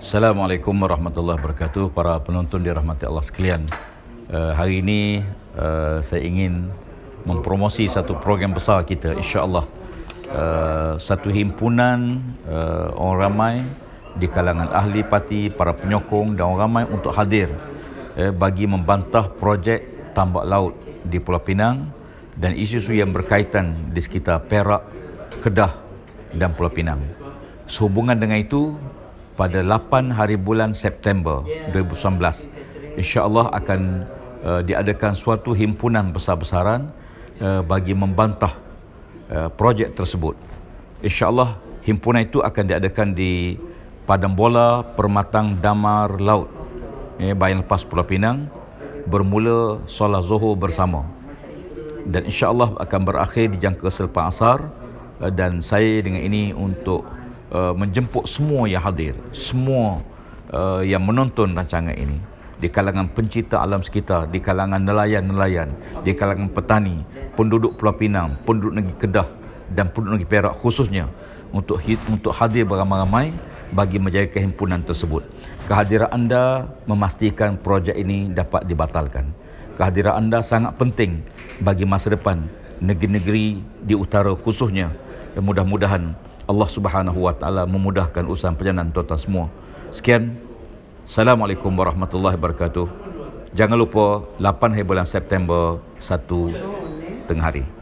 Assalamualaikum warahmatullahi wabarakatuh para penonton di dirahmati Allah sekalian. Uh, hari ini uh, saya ingin mempromosi satu program besar kita insya-Allah. Uh, satu himpunan uh, orang ramai di kalangan ahli parti, para penyokong dan orang ramai untuk hadir uh, bagi membantah projek tambak laut di Pulau Pinang dan isu-isu yang berkaitan di sekitar Perak, Kedah dan Pulau Pinang. Sehubungan dengan itu, pada 8 hari bulan September 2019 insya-Allah akan uh, diadakan suatu himpunan besar-besaran uh, bagi membantah uh, projek tersebut. Insya-Allah himpunan itu akan diadakan di Padang Bola Permatang Damar Laut. Ya, bayan lepas Pulau Pinang bermula solat zuhur bersama. Dan insya-Allah akan berakhir di jangka selepas asar uh, dan saya dengan ini untuk uh, menjemput semua yang hadir, semua uh, yang menonton rancangan ini di kalangan pencipta alam sekitar, di kalangan nelayan-nelayan, di kalangan petani, penduduk Pulau Pinang, penduduk negeri Kedah dan penduduk negeri Perak khususnya untuk untuk hadir beramai-ramai bagi menjaga kehimpunan tersebut. Kehadiran anda memastikan projek ini dapat dibatalkan. Kehadiran anda sangat penting bagi masa depan negeri-negeri di utara khususnya. Dan mudah-mudahan Allah Subhanahu wa taala memudahkan usaha perjalanan tuan-tuan semua. Sekian. Assalamualaikum warahmatullahi wabarakatuh. Jangan lupa 8 hari bulan September 1 tengah hari.